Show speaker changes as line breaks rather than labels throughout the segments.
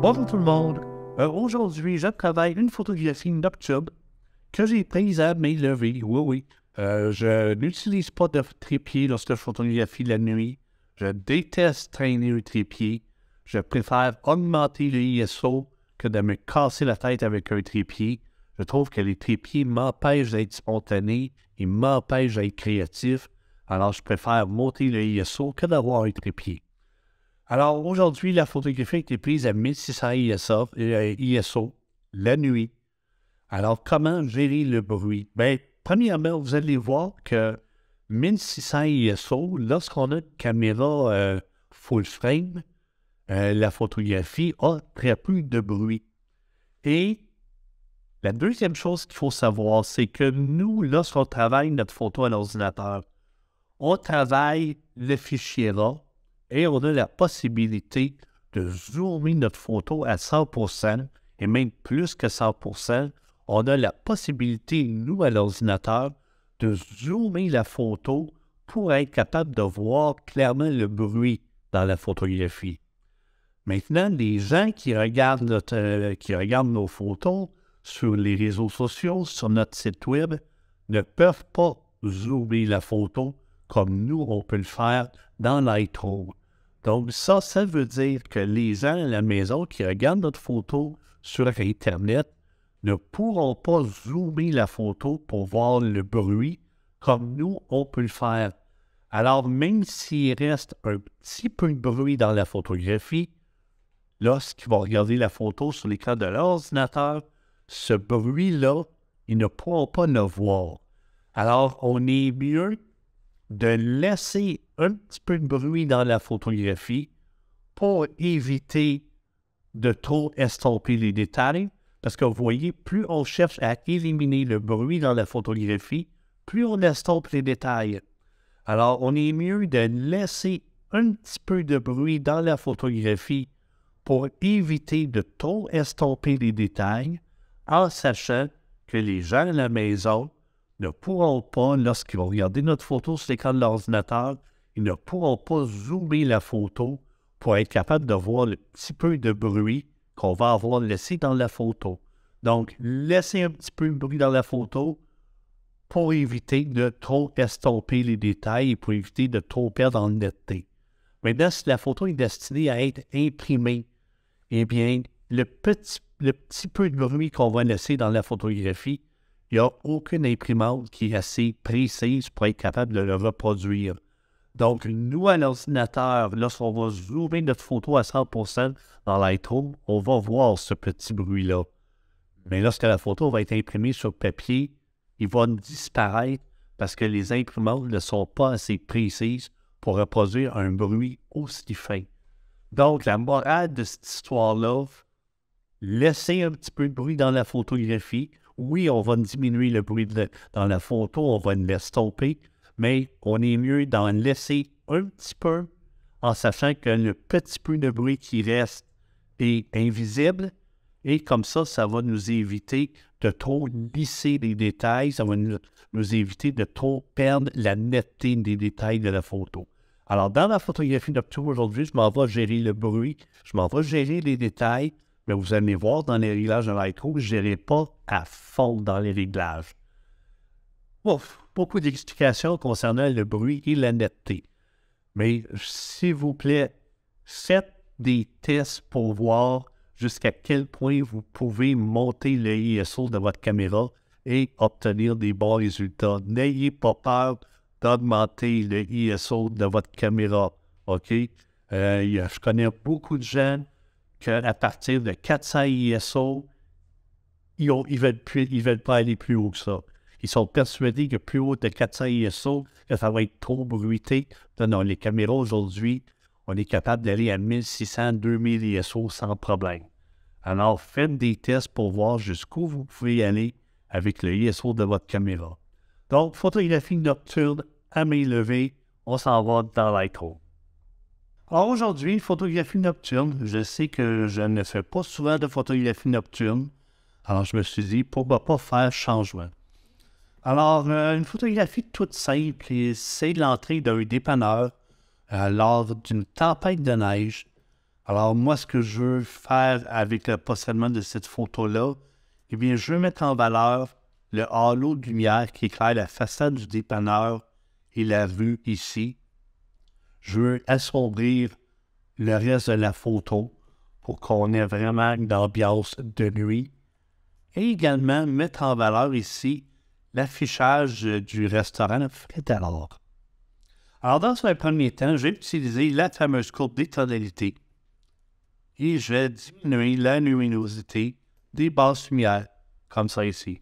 Bonjour tout le monde. Euh, aujourd'hui, je travaille une photographie nocturne que j'ai prise à mes levées. Oui, oui. Euh, je n'utilise pas de trépied lorsque je photographie la nuit. Je déteste traîner le trépied. Je préfère augmenter le ISO que de me casser la tête avec un trépied. Je trouve que les trépieds m'empêchent d'être spontané, et m'empêchent d'être créatif. Alors, je préfère monter le ISO que d'avoir un trépied. Alors aujourd'hui, la photographie a été prise à 1600 ISO, la nuit. Alors comment gérer le bruit? Bien, premièrement, vous allez voir que 1600 ISO, lorsqu'on a une caméra euh, full frame, euh, la photographie a très peu de bruit. Et la deuxième chose qu'il faut savoir, c'est que nous, lorsqu'on travaille notre photo à l'ordinateur, on travaille le fichier là et on a la possibilité de zoomer notre photo à 100% et même plus que 100%. On a la possibilité, nous, à l'ordinateur, de zoomer la photo pour être capable de voir clairement le bruit dans la photographie. Maintenant, les gens qui regardent, notre, euh, qui regardent nos photos sur les réseaux sociaux, sur notre site web, ne peuvent pas zoomer la photo comme nous, on peut le faire dans Lightroom. Donc ça, ça veut dire que les gens à la maison qui regardent notre photo sur Internet ne pourront pas zoomer la photo pour voir le bruit comme nous, on peut le faire. Alors, même s'il reste un petit peu de bruit dans la photographie, lorsqu'ils vont regarder la photo sur l'écran de l'ordinateur, ce bruit-là, ils ne pourront pas le voir. Alors, on est mieux de laisser un petit peu de bruit dans la photographie pour éviter de trop estomper les détails. Parce que vous voyez, plus on cherche à éliminer le bruit dans la photographie, plus on estompe les détails. Alors, on est mieux de laisser un petit peu de bruit dans la photographie pour éviter de trop estomper les détails en sachant que les gens à la maison ne pourront pas, lorsqu'ils vont regarder notre photo sur l'écran de l'ordinateur, ils ne pourront pas zoomer la photo pour être capable de voir le petit peu de bruit qu'on va avoir laissé dans la photo. Donc, laissez un petit peu de bruit dans la photo pour éviter de trop estomper les détails et pour éviter de trop perdre en netteté. Maintenant, si la photo est destinée à être imprimée, eh bien, le petit, le petit peu de bruit qu'on va laisser dans la photographie, il n'y a aucune imprimante qui est assez précise pour être capable de le reproduire. Donc, nous, à l'ordinateur, lorsqu'on va zoomer notre photo à 100% dans Lightroom, on va voir ce petit bruit-là. Mais lorsque la photo va être imprimée sur papier, il va disparaître parce que les imprimantes ne sont pas assez précises pour reproduire un bruit aussi fin. Donc, la morale de cette histoire-là, laissez un petit peu de bruit dans la photographie. Oui, on va diminuer le bruit dans la photo, on va stopper, mais on est mieux d'en laisser un petit peu en sachant que le petit peu de bruit qui reste est invisible. Et comme ça, ça va nous éviter de trop lisser les détails, ça va nous, éviter de trop perdre la netteté des détails de la photo. Alors, dans la photographie nocturne aujourd'hui, je m'en vais gérer le bruit, je m'en vais gérer les détails, mais vous allez voir dans les réglages de Lightroom, je n'irai pas à fond dans les réglages. Ouf! beaucoup d'explications concernant le bruit et la netteté. Mais s'il vous plaît, faites des tests pour voir jusqu'à quel point vous pouvez monter le ISO de votre caméra et obtenir des bons résultats. N'ayez pas peur d'augmenter le ISO de votre caméra. OK? Euh, je connais beaucoup de gens à partir de 400 ISO, ils ne veulent, veulent pas aller plus haut que ça. Ils sont persuadés que plus haut de 400 ISO, que ça va être trop bruité. Non, les caméras aujourd'hui, on est capable d'aller à 1600, 2000 ISO sans problème. Alors, faites des tests pour voir jusqu'où vous pouvez aller avec le ISO de votre caméra. Donc, photographie nocturne à main levée, on s'en va dans Lightroom. Alors aujourd'hui, photographie nocturne, je sais que je ne fais pas souvent de photographie nocturne. Alors je me suis dit, pourquoi pas faire changement? Alors, euh, une photographie toute simple, c'est l'entrée d'un dépanneur euh, lors d'une tempête de neige. Alors, moi, ce que je veux faire avec le post-traitement de cette photo-là, eh bien, je veux mettre en valeur le halo de lumière qui éclaire la façade du dépanneur et la vue ici. Je veux assombrir le reste de la photo pour qu'on ait vraiment une ambiance de nuit. Et également mettre en valeur ici l'affichage euh, du restaurant alors. Alors, dans un premier temps, je vais utiliser la fameuse courbe des tonalités et je vais diminuer la luminosité des basses lumières, comme ça ici.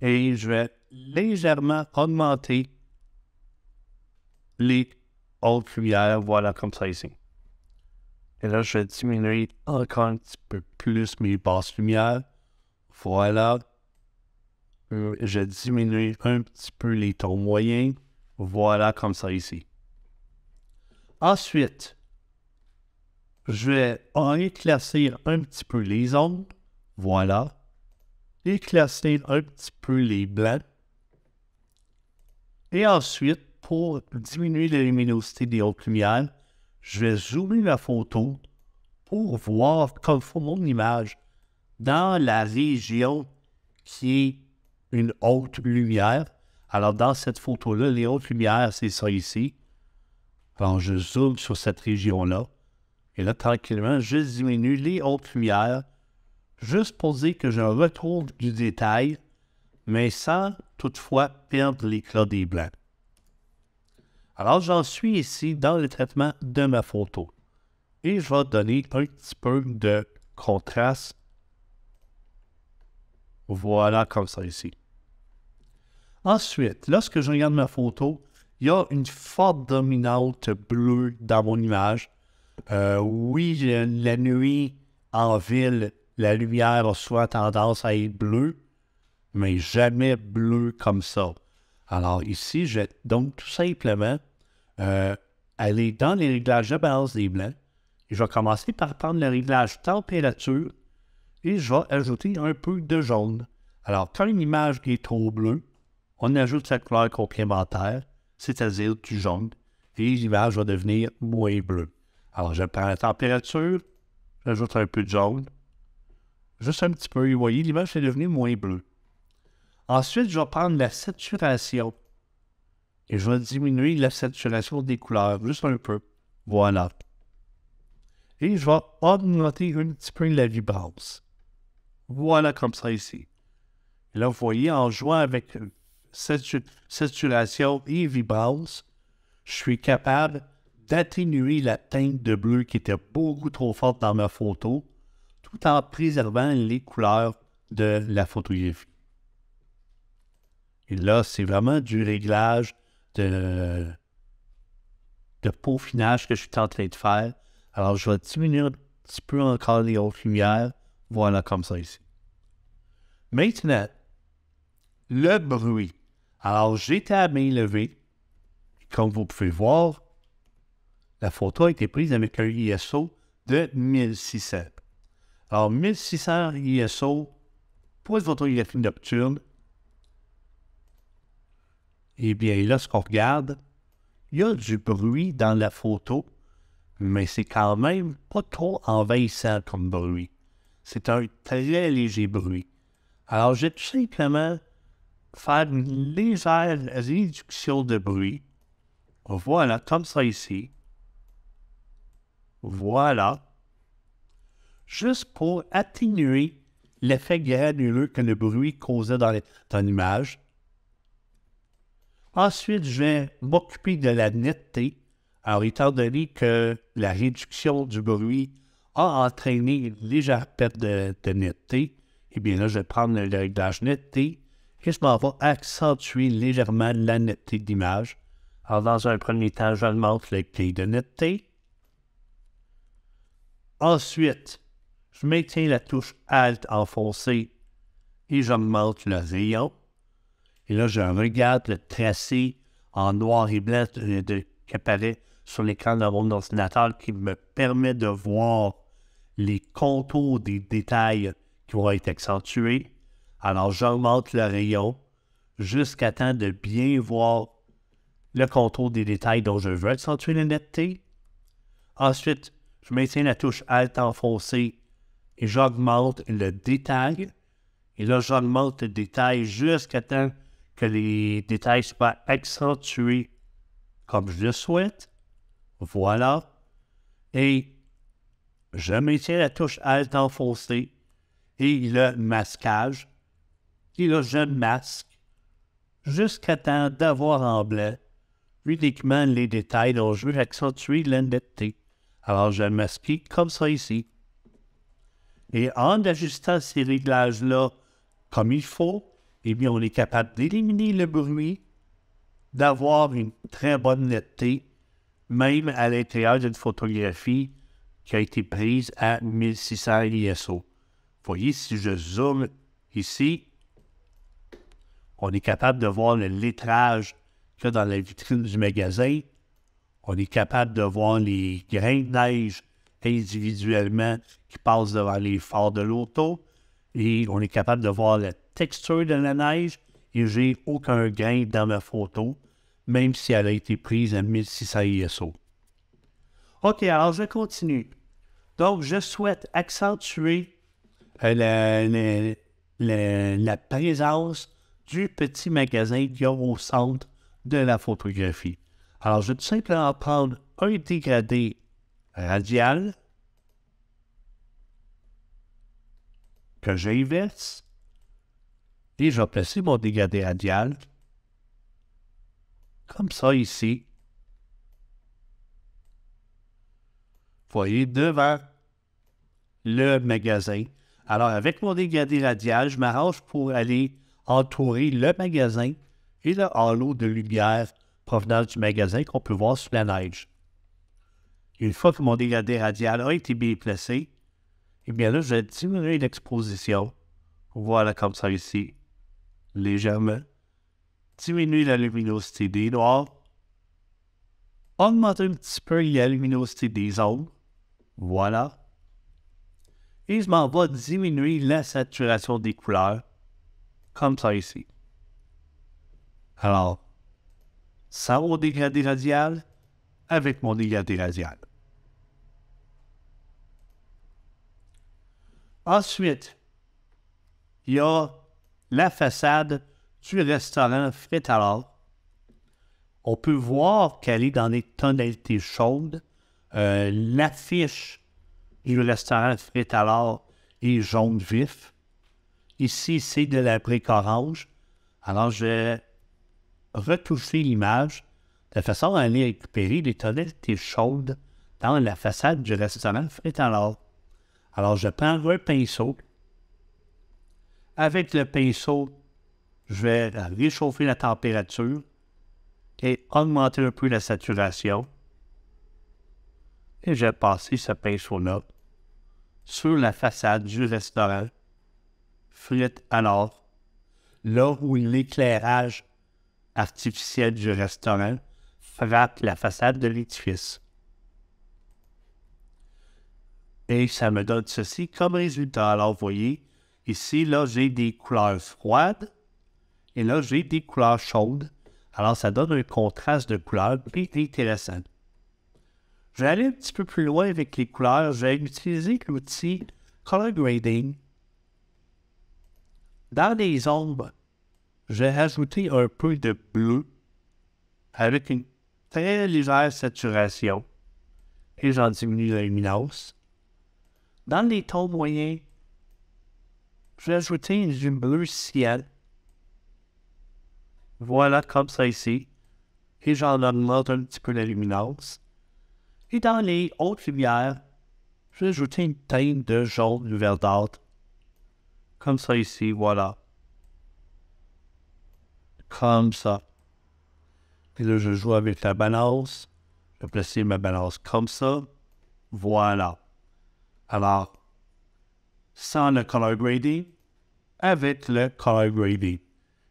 Et je vais légèrement augmenter les hautes lumières, voilà, comme ça ici. Et là, je vais diminuer encore un petit peu plus mes basses lumières. Voilà, euh, je vais diminuer un petit peu les tons moyens. Voilà comme ça ici. Ensuite, je vais éclaircir un petit peu les ondes. Voilà. Éclaircir un petit peu les blancs. Et ensuite, pour diminuer la luminosité des hautes lumières, je vais zoomer la photo pour voir comme font mon image dans la région qui est une haute lumière. Alors, dans cette photo-là, les hautes lumières, c'est ça ici. Quand je zoome sur cette région-là, et là, tranquillement, je diminue les hautes lumières, juste pour dire que je retrouve du détail, mais sans toutefois perdre l'éclat des blancs. Alors, j'en suis ici dans le traitement de ma photo. Et je vais donner un petit peu de contraste voilà comme ça ici. Ensuite, lorsque je regarde ma photo, il y a une forte dominante bleue dans mon image. Euh, oui, la nuit en ville, la lumière a souvent tendance à être bleue, mais jamais bleue comme ça. Alors ici, je vais donc tout simplement aller euh, dans les réglages de base des blancs. je vais commencer par prendre le réglage température et je vais ajouter un peu de jaune. Alors, quand une image est trop bleue, on ajoute cette couleur complémentaire, c'est-à-dire du jaune, et l'image va devenir moins bleue. Alors, je prends la température, j'ajoute un peu de jaune, juste un petit peu, vous voyez, l'image est devenue moins bleue. Ensuite, je vais prendre la saturation, et je vais diminuer la saturation des couleurs, juste un peu. Voilà. Et je vais augmenter un petit peu la vibrance. Voilà comme ça ici. Et là, vous voyez, en jouant avec euh, cette saturation et vibrance, je suis capable d'atténuer la teinte de bleu qui était beaucoup trop forte dans ma photo, tout en préservant les couleurs de la photographie. Et là, c'est vraiment du réglage de, de peaufinage que je suis en train de faire. Alors, je vais diminuer un petit peu encore les hautes lumières voilà comme ça ici. Maintenant, le bruit. Alors, j'étais à main levée. Comme vous pouvez voir, la photo a été prise avec un ISO de 1600. Alors, 1600 ISO pour une photographie nocturne. Eh bien, là, regarde, il y a du bruit dans la photo, mais c'est quand même pas trop envahissant comme bruit. C'est un très léger bruit. Alors, vais tout simplement faire une légère réduction de bruit. Voilà, comme ça ici. Voilà. Juste pour atténuer l'effet granuleux que le bruit causait dans, dans l'image. Ensuite, je vais m'occuper de la netteté. Alors, étant donné que la réduction du bruit a entraîné une légère perte de, netteté, eh bien là, je vais prendre le réglage netteté et je m'en vais accentuer légèrement la netteté d'image. Alors, dans un premier temps, je j'augmente le clé de netteté. Ensuite, je maintiens la touche Alt enfoncée et je monte le rayon. Et là, je regarde le tracé en noir et blanc de, qui apparaît sur l'écran de mon ordinateur qui me permet de voir les contours des détails qui vont être accentués. Alors, j'augmente le rayon jusqu'à temps de bien voir le contour des détails dont je veux accentuer la Ensuite, je maintiens la touche Alt enfoncée et j'augmente le détail. Et là, j'augmente le détail jusqu'à temps que les détails soient accentués comme je le souhaite. Voilà. Et je maintiens la touche Alt enfoncée et le masquage. Et là, je masque jusqu'à temps d'avoir en blanc uniquement les détails dont je veux accentuer la Alors, je masque comme ça ici. Et en ajustant ces réglages-là comme il faut, eh bien, on est capable d'éliminer le bruit, d'avoir une très bonne netteté, même à l'intérieur d'une photographie qui a été prise à 1600 ISO. Vous voyez, si je zoome ici, on est capable de voir le lettrage qu'il y a dans la vitrine du magasin. On est capable de voir les grains de neige individuellement qui passent devant les phares de l'auto. Et on est capable de voir la texture de la neige. Et j'ai aucun grain dans ma photo, même si elle a été prise à 1600 ISO. OK, alors je continue. Donc, je souhaite accentuer euh, la, présence du petit magasin qui est au centre de la photographie. Alors, je vais tout simplement prendre un dégradé radial que j'inverse et je vais placer mon dégradé radial comme ça ici Vous voyez, devant le magasin. Alors, avec mon dégradé radial, je m'arrange pour aller entourer le magasin et le halo de lumière provenant du magasin qu'on peut voir sous la neige. Une fois que mon dégradé radial a été bien placé, eh bien là, je vais diminuer l'exposition. Voilà comme ça ici. Légèrement. Diminuer la luminosité des noirs. Augmenter un petit peu la luminosité des ombres. Voilà. Et je m'en vais diminuer la saturation des couleurs, comme ça ici. Alors, ça au dégradé radial avec mon dégradé radial. Ensuite, il y a la façade du restaurant Fritalor. On peut voir qu'elle est dans des tonalités chaudes euh, l'affiche du restaurant frites alors est jaune vif. Ici, c'est de la brique orange. Alors, je vais retoucher l'image de façon à aller récupérer les tonnettes chaudes dans la façade du restaurant frites alors. Alors, je prends un pinceau. Avec le pinceau, je vais réchauffer la température et augmenter un peu la saturation et j'ai passé ce pinceau-là sur la façade du restaurant, frite alors, là où l'éclairage artificiel du restaurant frappe la façade de l'édifice. Et ça me donne ceci comme résultat. Alors, vous voyez, ici, là, j'ai des couleurs froides et là, j'ai des couleurs chaudes. Alors, ça donne un contraste de couleurs très intéressant. Je vais aller un petit peu plus loin avec les couleurs. Je vais utiliser l'outil Color Grading. Dans les ombres, je vais ajouter un peu de bleu avec une très légère saturation et j'en diminue la luminance. Dans les tons moyens, je vais ajouter une bleu ciel. Voilà, comme ça ici. Et j'en augmente un petit peu la luminance. Et dans les hautes lumières, je vais ajouter une teinte de jaune verdâtre. Comme ça ici, voilà. Comme ça. Et là, je joue avec la balance. Je vais placer ma balance comme ça. Voilà. Alors, sans le color grading, avec le color grading.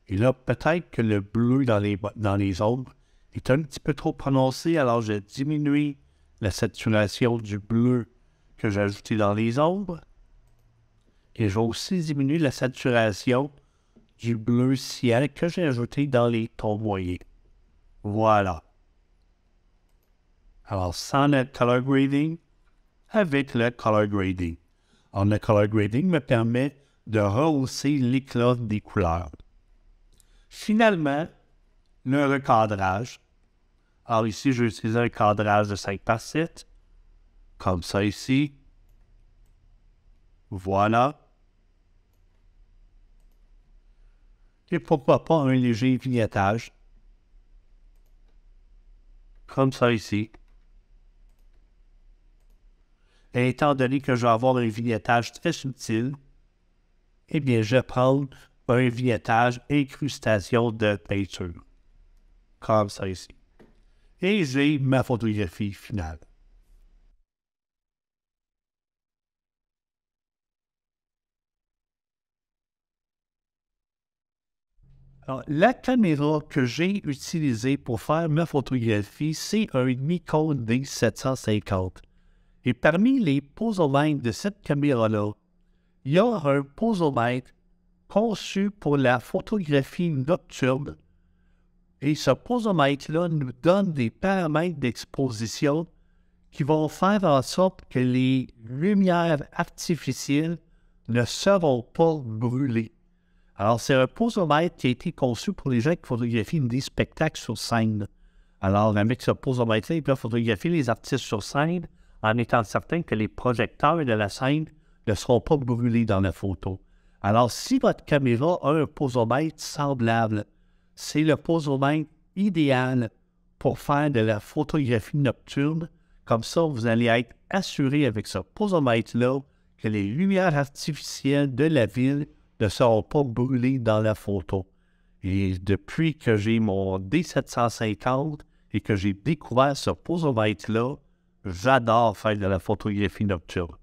Et là, peut-être que le bleu dans les, dans les ombres est un petit peu trop prononcé, alors je diminue la saturation du bleu que j'ai ajouté dans les ombres. Et j'ai aussi diminué la saturation du bleu ciel que j'ai ajouté dans les moyens. Voilà. Alors, sans le color grading, avec le color grading. Alors, le color grading me permet de rehausser l'éclat des couleurs. Finalement, le recadrage, alors ici, je vais utiliser un cadrage de 5 par 7, comme ça ici. Voilà. Et pourquoi pas un léger vignettage, comme ça ici. Et étant donné que je vais avoir un vignettage très subtil, eh bien, je vais prendre un vignettage incrustation de peinture, comme ça ici et j'ai ma photographie finale. la caméra que j'ai utilisée pour faire ma photographie, c'est un Nikon D750. Et parmi les posomètres de cette caméra-là, il y a un posomètre conçu pour la photographie nocturne et ce posomètre-là nous donne des paramètres d'exposition qui vont faire en sorte que les lumières artificielles ne seront pas brûlées. Alors, c'est un posomètre qui a été conçu pour les gens qui photographient des spectacles sur scène. Alors, avec ce posomètre-là, il peut photographier les artistes sur scène en étant certain que les projecteurs de la scène ne seront pas brûlés dans la photo. Alors, si votre caméra a un posomètre semblable, c'est le puzzle idéal pour faire de la photographie nocturne. Comme ça, vous allez être assuré avec ce posomètre là que les lumières artificielles de la ville ne seront pas brûlées dans la photo. Et depuis que j'ai mon D750 et que j'ai découvert ce puzzle là j'adore faire de la photographie nocturne.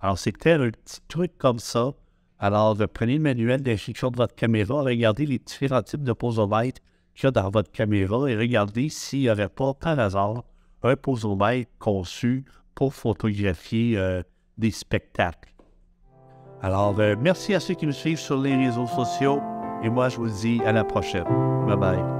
Alors, c'était un petit truc comme ça alors, prenez le manuel d'instruction de votre caméra, regardez les différents types de posomètres qu'il y a dans votre caméra et regardez s'il n'y aurait pas, par hasard, un posomètre conçu pour photographier euh, des spectacles. Alors, euh, merci à ceux qui nous suivent sur les réseaux sociaux et moi, je vous dis à la prochaine. Bye bye.